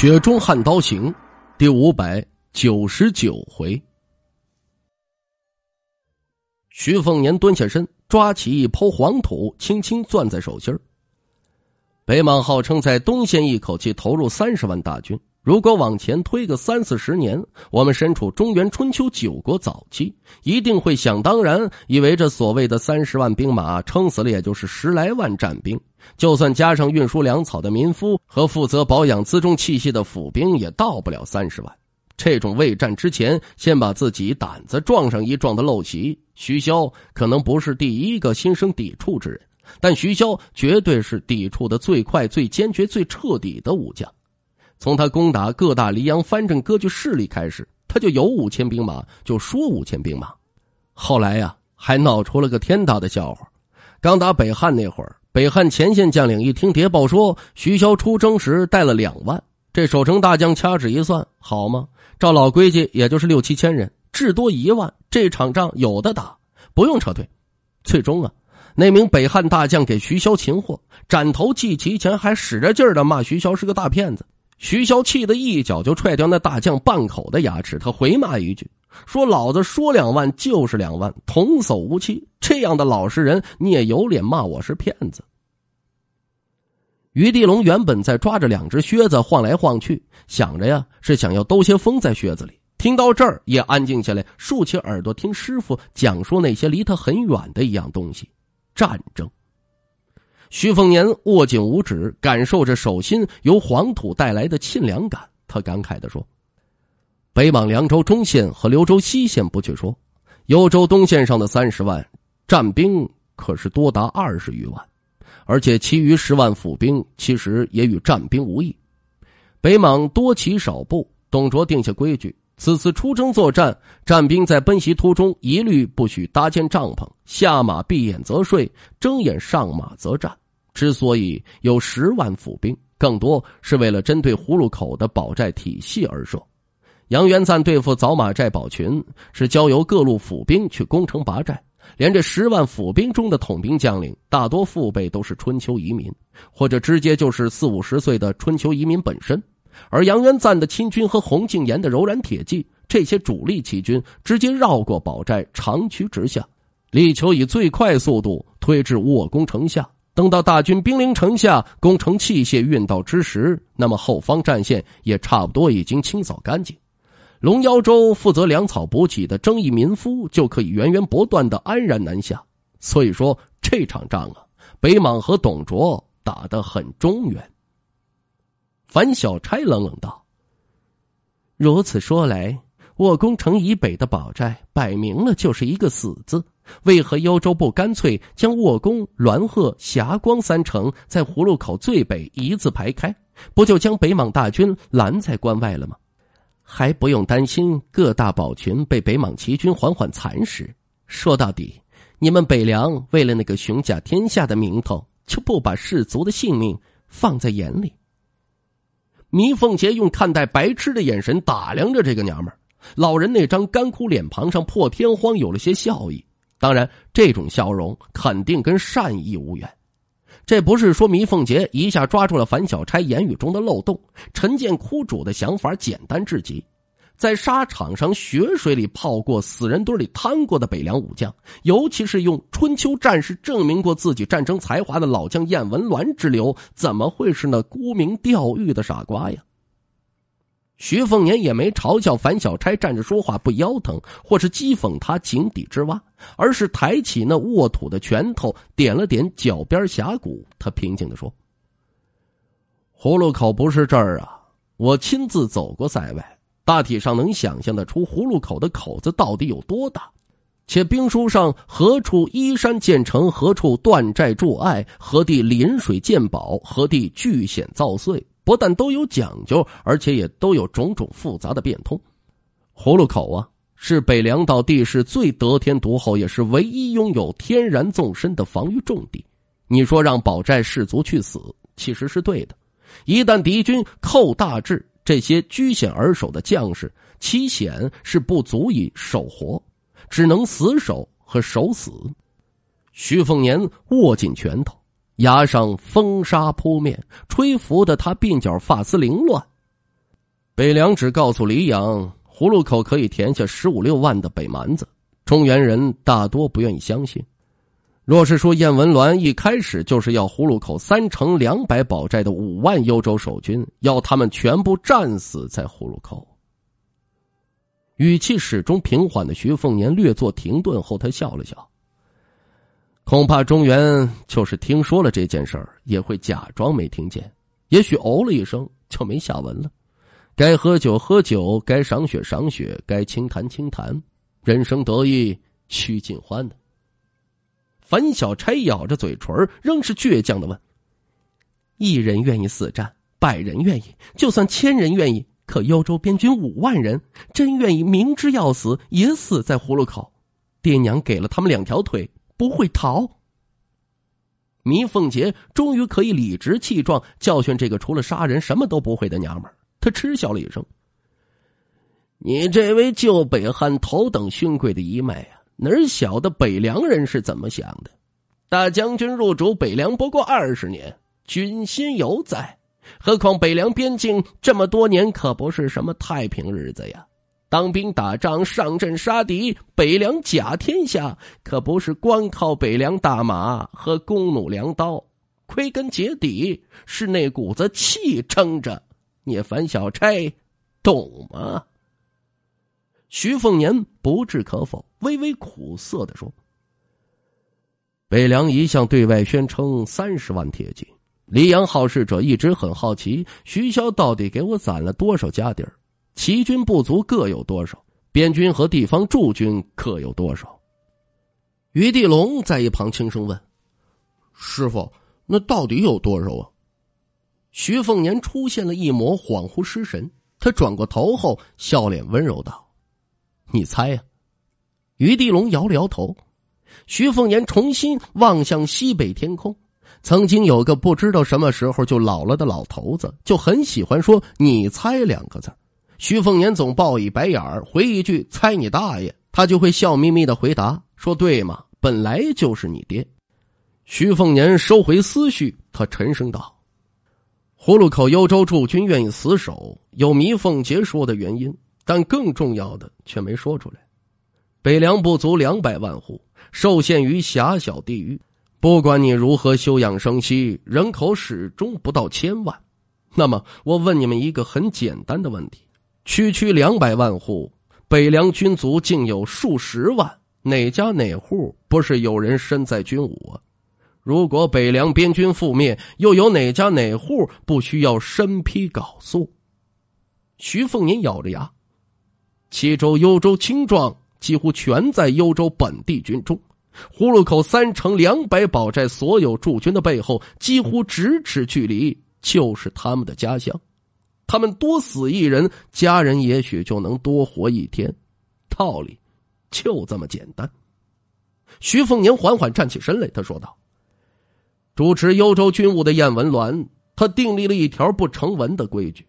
《雪中悍刀行》第五百九十九回，徐凤年蹲下身，抓起一抔黄土，轻轻攥在手心儿。北莽号称在东线一口气投入三十万大军。如果往前推个三四十年，我们身处中原春秋九国早期，一定会想当然以为这所谓的三十万兵马，撑死了也就是十来万战兵。就算加上运输粮草的民夫和负责保养辎重器械的府兵，也到不了三十万。这种未战之前先把自己胆子撞上一撞的陋习，徐骁可能不是第一个心生抵触之人，但徐骁绝对是抵触的最快、最坚决、最彻底的武将。从他攻打各大黎阳藩镇割据势力开始，他就有五千兵马，就说五千兵马。后来呀，还闹出了个天大的笑话。刚打北汉那会儿，北汉前线将领一听谍报说徐骁出征时带了两万，这守城大将掐指一算，好吗？照老规矩，也就是六七千人，至多一万。这场仗有的打，不用撤退。最终啊，那名北汉大将给徐骁擒获，斩头祭旗前还使着劲儿的骂徐骁是个大骗子。徐潇气得一脚就踹掉那大将半口的牙齿，他回骂一句：“说老子说两万就是两万，童叟无欺。这样的老实人，你也有脸骂我是骗子？”于地龙原本在抓着两只靴子晃来晃去，想着呀是想要兜些风在靴子里。听到这儿也安静下来，竖起耳朵听师傅讲述那些离他很远的一样东西——战争。徐凤年握紧五指，感受着手心由黄土带来的沁凉感。他感慨的说：“北莽凉州中线和刘州西线不去说，幽州东线上的三十万战兵可是多达二十余万，而且其余十万府兵其实也与战兵无异。北莽多骑少步，董卓定下规矩。”此次出征作战，战兵在奔袭途中一律不许搭建帐篷，下马闭眼则睡，睁眼上马则战。之所以有十万府兵，更多是为了针对葫芦口的堡寨体系而设。杨元赞对付枣马寨堡群，是交由各路府兵去攻城拔寨。连这十万府兵中的统兵将领，大多父辈都是春秋移民，或者直接就是四五十岁的春秋移民本身。而杨元赞的亲军和洪敬言的柔然铁骑，这些主力骑军直接绕过宝寨，长驱直下，力求以最快速度推至沃公城下。等到大军兵临城下，攻城器械运到之时，那么后方战线也差不多已经清扫干净，龙腰州负责粮草补给的征役民夫就可以源源不断的安然南下。所以说，这场仗啊，北莽和董卓打得很中原。樊小钗冷冷道：“如此说来，沃公城以北的宝寨，摆明了就是一个死字。为何幽州不干脆将卧公、栾贺、霞光三城在葫芦口最北一字排开，不就将北莽大军拦在关外了吗？还不用担心各大堡群被北莽骑军缓缓蚕食。说到底，你们北凉为了那个雄甲天下的名头，就不把士卒的性命放在眼里。”米凤杰用看待白痴的眼神打量着这个娘们老人那张干枯脸庞上破天荒有了些笑意，当然这种笑容肯定跟善意无缘。这不是说米凤杰一下抓住了樊小钗言语中的漏洞，陈建哭主的想法简单至极。在沙场上血水里泡过、死人堆里瘫过的北凉武将，尤其是用春秋战事证明过自己战争才华的老将燕文鸾之流，怎么会是那沽名钓誉的傻瓜呀？徐凤年也没嘲笑樊小钗站着说话不腰疼，或是讥讽他井底之蛙，而是抬起那握土的拳头，点了点脚边峡谷，他平静的说：“葫芦口不是这儿啊，我亲自走过塞外。”大体上能想象的出葫芦口的口子到底有多大，且兵书上何处依山建城，何处断寨筑隘，何地临水建堡，何地巨险造隧，不但都有讲究，而且也都有种种复杂的变通。葫芦口啊，是北凉道地势最得天独厚，也是唯一拥有天然纵深的防御重地。你说让保寨士卒去死，其实是对的。一旦敌军寇大至。这些居险而守的将士，其险是不足以守活，只能死守和守死。徐凤年握紧拳头，崖上风沙扑面，吹拂的他鬓角发丝凌乱。北凉只告诉黎阳，葫芦口可以填下十五六万的北蛮子，中原人大多不愿意相信。若是说燕文鸾一开始就是要葫芦口三城两百宝寨的五万幽州守军，要他们全部战死在葫芦口，语气始终平缓的徐凤年略作停顿后，他笑了笑。恐怕中原就是听说了这件事儿，也会假装没听见，也许哦了一声就没下文了。该喝酒喝酒，该赏雪赏雪，该清谈清谈，人生得意须尽欢的。樊小钗咬着嘴唇，仍是倔强的问：“一人愿意死战，百人愿意，就算千人愿意，可幽州边军五万人，真愿意明知要死也死在葫芦口？爹娘给了他们两条腿，不会逃。”糜凤杰终于可以理直气壮教训这个除了杀人什么都不会的娘们他嗤笑了一声：“你这位旧北汉头等勋贵的一脉啊，哪晓得北凉人是怎么想的？大将军入主北凉不过二十年，军心犹在。何况北凉边境这么多年可不是什么太平日子呀！当兵打仗、上阵杀敌，北凉甲天下，可不是光靠北凉大马和弓弩、良刀。归根结底是那股子气撑着。你樊小钗，懂吗？徐凤年不置可否，微微苦涩的说：“北凉一向对外宣称三十万铁骑，黎阳好事者一直很好奇，徐骁到底给我攒了多少家底儿？齐军不足各有多少？边军和地方驻军各有多少？”于地龙在一旁轻声问：“师傅，那到底有多少啊？”徐凤年出现了一抹恍惚失神，他转过头后，笑脸温柔道。你猜呀？于地龙摇了摇头。徐凤年重新望向西北天空。曾经有个不知道什么时候就老了的老头子，就很喜欢说“你猜”两个字。徐凤年总报一白眼儿，回一句“猜你大爷”，他就会笑眯眯的回答说：“对嘛，本来就是你爹。”徐凤年收回思绪，他沉声道：“葫芦口幽州驻军愿意死守，有米凤杰说的原因。”但更重要的却没说出来。北凉不足两百万户，受限于狭小地域，不管你如何休养生息，人口始终不到千万。那么，我问你们一个很简单的问题：区区两百万户，北凉军卒竟有数十万，哪家哪户不是有人身在军武？如果北凉边军覆灭，又有哪家哪户不需要身披缟素？徐凤年咬着牙。七州幽州青壮几乎全在幽州本地军中，葫芦口三城两百堡寨所有驻军的背后，几乎咫尺距离就是他们的家乡。他们多死一人，家人也许就能多活一天。道理就这么简单。徐凤年缓缓站起身来，他说道：“主持幽州军务的燕文鸾，他订立了一条不成文的规矩。”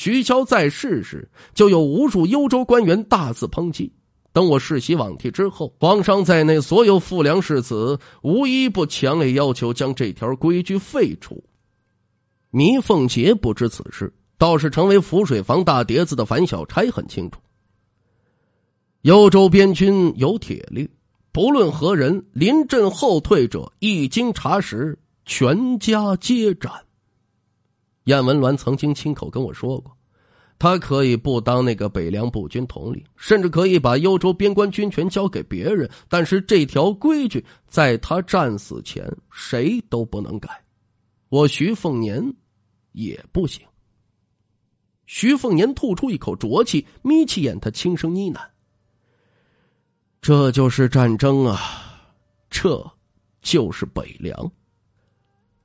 徐骁在世时，就有无数幽州官员大肆抨击。等我世袭罔替之后，皇商在内所有富良世子，无一不强烈要求将这条规矩废除。倪凤杰不知此事，倒是成为浮水房大碟子的樊小钗很清楚。幽州边军有铁律，不论何人临阵后退者，一经查实，全家皆斩。燕文鸾曾经亲口跟我说过，他可以不当那个北凉步军统领，甚至可以把幽州边关军权交给别人，但是这条规矩在他战死前谁都不能改，我徐凤年也不行。徐凤年吐出一口浊气，眯起眼，他轻声呢喃：“这就是战争啊，这就是北凉。”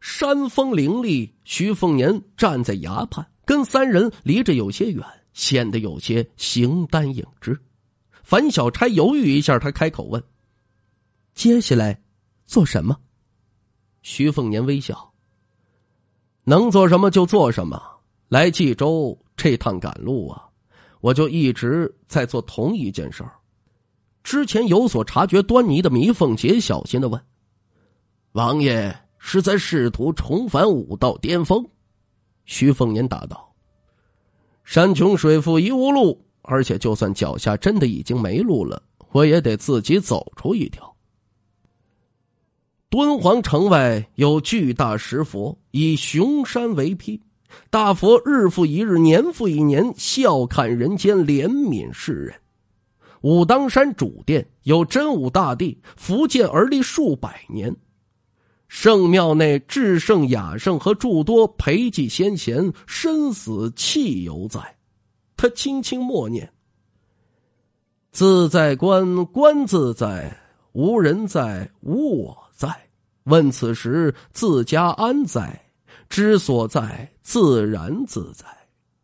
山风凌厉，徐凤年站在崖畔，跟三人离着有些远，显得有些形单影只。樊小钗犹豫一下，他开口问：“接下来做什么？”徐凤年微笑：“能做什么就做什么。来冀州这趟赶路啊，我就一直在做同一件事儿。”之前有所察觉端倪的糜凤姐小心的问：“王爷。”是在试图重返武道巅峰，徐凤年答道：“山穷水复疑无路，而且就算脚下真的已经没路了，我也得自己走出一条。”敦煌城外有巨大石佛，以雄山为坯，大佛日复一日，年复一年，笑看人间，怜悯世人。武当山主殿有真武大帝伏建而立数百年。圣庙内，至圣、雅圣和诸多陪祭先贤，身死气犹在。他轻轻默念：“自在观，观自在，无人在，无我在。问此时自家安在？知所在，自然自在。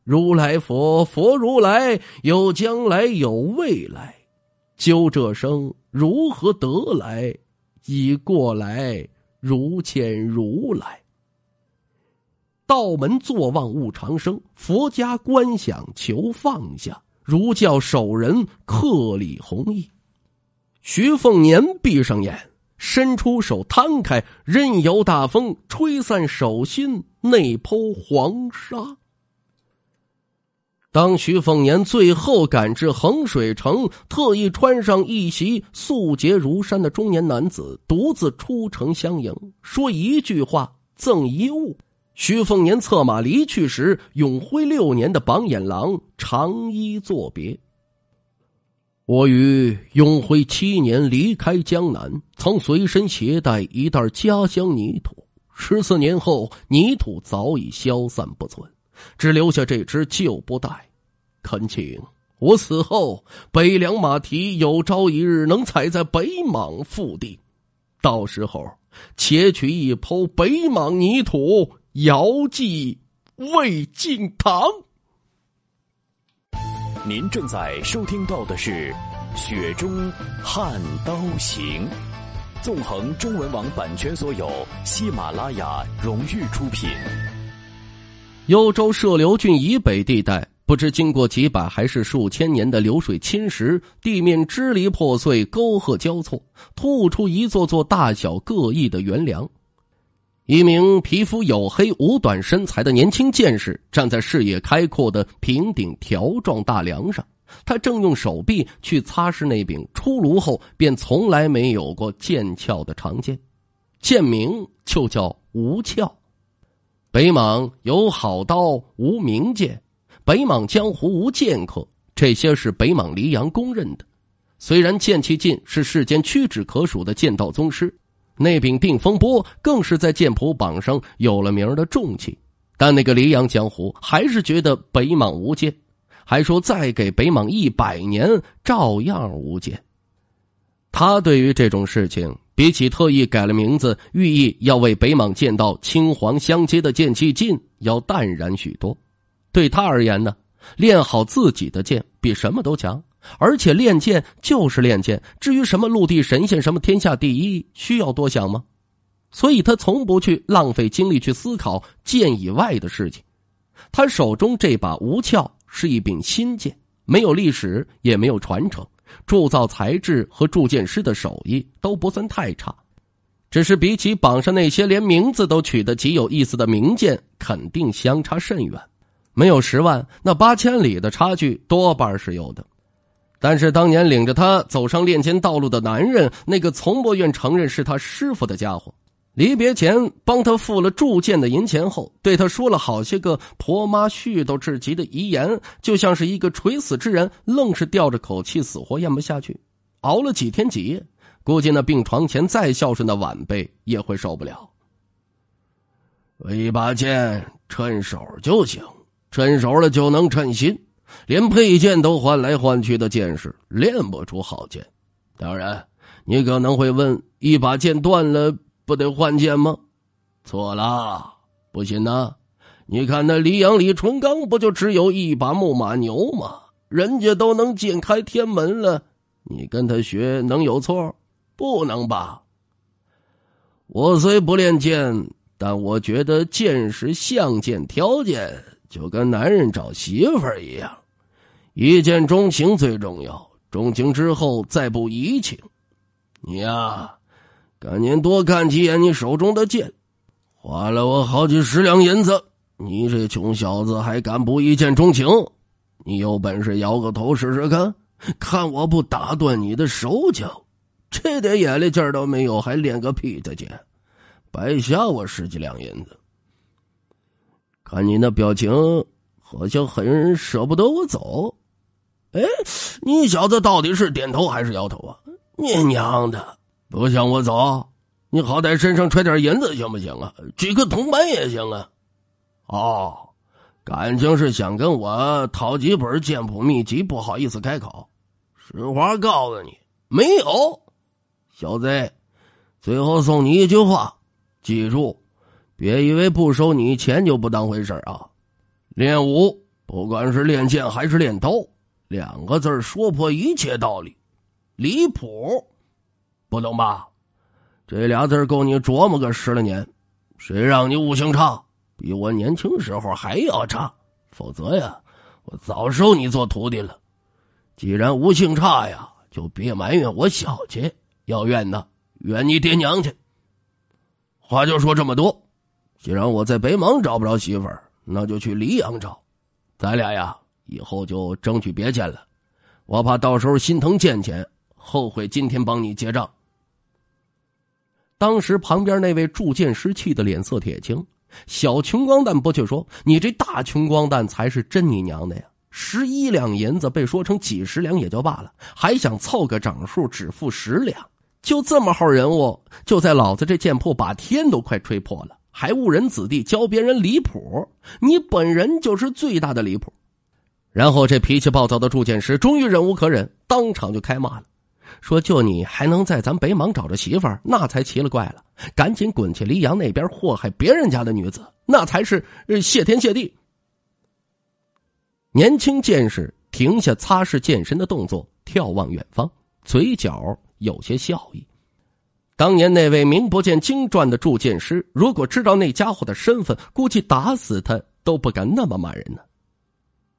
如来佛，佛如来，有将来，有未来。究这生如何得来？已过来。”如见如来。道门坐忘悟长生，佛家观想求放下，儒教守人克里弘毅。徐凤年闭上眼，伸出手摊开，任由大风吹散手心内剖黄沙。当徐凤年最后赶至衡水城，特意穿上一袭素洁如山的中年男子，独自出城相迎，说一句话赠一物。徐凤年策马离去时，永辉六年的榜眼郎长衣作别。我于永辉七年离开江南，曾随身携带一袋家乡泥土，十四年后泥土早已消散不存，只留下这只旧布袋。恳请我死后，北凉马蹄有朝一日能踩在北莽腹地，到时候，且取一抔北莽泥土，遥祭魏晋堂。您正在收听到的是《雪中悍刀行》，纵横中文网版权所有，喜马拉雅荣誉出品。幽州射流郡以北地带。不知经过几百还是数千年的流水侵蚀，地面支离破碎，沟壑交错，吐出一座座大小各异的圆梁。一名皮肤黝黑、五短身材的年轻剑士站在视野开阔的平顶条状大梁上，他正用手臂去擦拭那柄出炉后便从来没有过剑鞘的长剑，剑名就叫无鞘。北莽有好刀，无名剑。北莽江湖无剑客，这些是北莽黎阳公认的。虽然剑气劲是世间屈指可数的剑道宗师，那柄定风波更是在剑谱榜上有了名的重器，但那个黎阳江湖还是觉得北莽无剑，还说再给北莽一百年照样无剑。他对于这种事情，比起特意改了名字，寓意要为北莽剑道青黄相接的剑气劲要淡然许多。对他而言呢，练好自己的剑比什么都强，而且练剑就是练剑。至于什么陆地神仙，什么天下第一，需要多想吗？所以他从不去浪费精力去思考剑以外的事情。他手中这把无鞘是一柄新剑，没有历史，也没有传承，铸造材质和铸剑师的手艺都不算太差，只是比起榜上那些连名字都取得极有意思的名剑，肯定相差甚远。没有十万，那八千里的差距多半是有的。但是当年领着他走上练剑道路的男人，那个从不愿承认是他师傅的家伙，离别前帮他付了铸剑的银钱后，对他说了好些个婆妈絮叨至极的遗言，就像是一个垂死之人，愣是吊着口气，死活咽不下去。熬了几天几夜，估计那病床前再孝顺的晚辈也会受不了。一把剑趁手就行。趁熟了就能趁心，连配件都换来换去的剑士练不出好剑。当然，你可能会问：一把剑断了不得换剑吗？错了，不信呢？你看那黎阳李纯刚不就只有一把木马牛吗？人家都能剑开天门了，你跟他学能有错？不能吧？我虽不练剑，但我觉得剑是相剑挑剑。就跟男人找媳妇儿一样，一见钟情最重要。钟情之后再不移情，你呀，赶紧多看几眼你手中的剑，花了我好几十两银子，你这穷小子还敢不一见钟情？你有本事摇个头试试看，看我不打断你的手脚！这点眼力劲儿都没有，还练个屁的剑，白瞎我十几两银子。看你那表情，好像很舍不得我走。哎，你小子到底是点头还是摇头啊？你娘的，不想我走？你好歹身上揣点银子行不行啊？几个铜板也行啊。哦，感情是想跟我讨几本剑谱秘籍，不好意思开口。实话告诉你，没有。小贼，最后送你一句话，记住。别以为不收你钱就不当回事啊！练武，不管是练剑还是练刀，两个字说破一切道理，离谱，不懂吧？这俩字够你琢磨个十来年。谁让你悟性差，比我年轻时候还要差，否则呀，我早收你做徒弟了。既然悟性差呀，就别埋怨我小气，要怨呢，怨你爹娘去。话就说这么多。既然我在北邙找不着媳妇儿，那就去溧阳找。咱俩呀，以后就争取别见了。我怕到时候心疼见钱，后悔今天帮你结账。当时旁边那位铸剑师气得脸色铁青。小穷光蛋不去说你这大穷光蛋才是真你娘的呀！十一两银子被说成几十两也就罢了，还想凑个整数只付十两，就这么号人物就在老子这剑铺把天都快吹破了。还误人子弟，教别人离谱，你本人就是最大的离谱。然后这脾气暴躁的铸剑师终于忍无可忍，当场就开骂了，说：“就你还能在咱北莽找着媳妇儿，那才奇了怪了！赶紧滚去黎阳那边祸害别人家的女子，那才是谢天谢地。”年轻剑士停下擦拭剑身的动作，眺望远方，嘴角有些笑意。当年那位名不见经传的铸剑师，如果知道那家伙的身份，估计打死他都不敢那么骂人呢。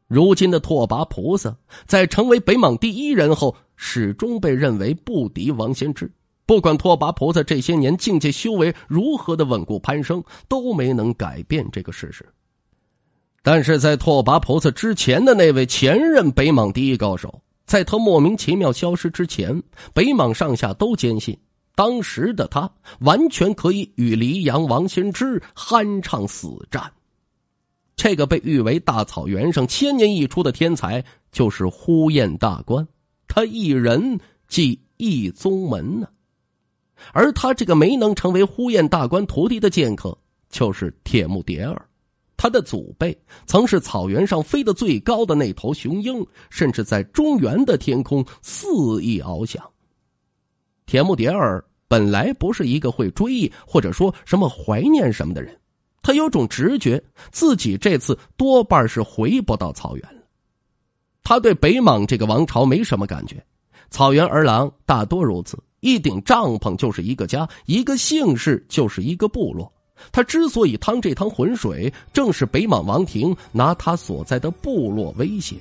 如今的拓跋菩萨在成为北莽第一人后，始终被认为不敌王仙芝。不管拓跋菩萨这些年境界修为如何的稳固攀升，都没能改变这个事实。但是在拓跋菩萨之前的那位前任北莽第一高手，在他莫名其妙消失之前，北莽上下都坚信。当时的他完全可以与黎阳王先知酣畅死战。这个被誉为大草原上千年一出的天才，就是呼雁大官。他一人即一宗门呢。而他这个没能成为呼雁大官徒弟的剑客，就是铁木迭儿。他的祖辈曾是草原上飞得最高的那头雄鹰，甚至在中原的天空肆意翱翔。铁木迭儿本来不是一个会追忆或者说什么怀念什么的人，他有种直觉，自己这次多半是回不到草原了。他对北莽这个王朝没什么感觉，草原儿郎大多如此，一顶帐篷就是一个家，一个姓氏就是一个部落。他之所以趟这趟浑水，正是北莽王庭拿他所在的部落威胁。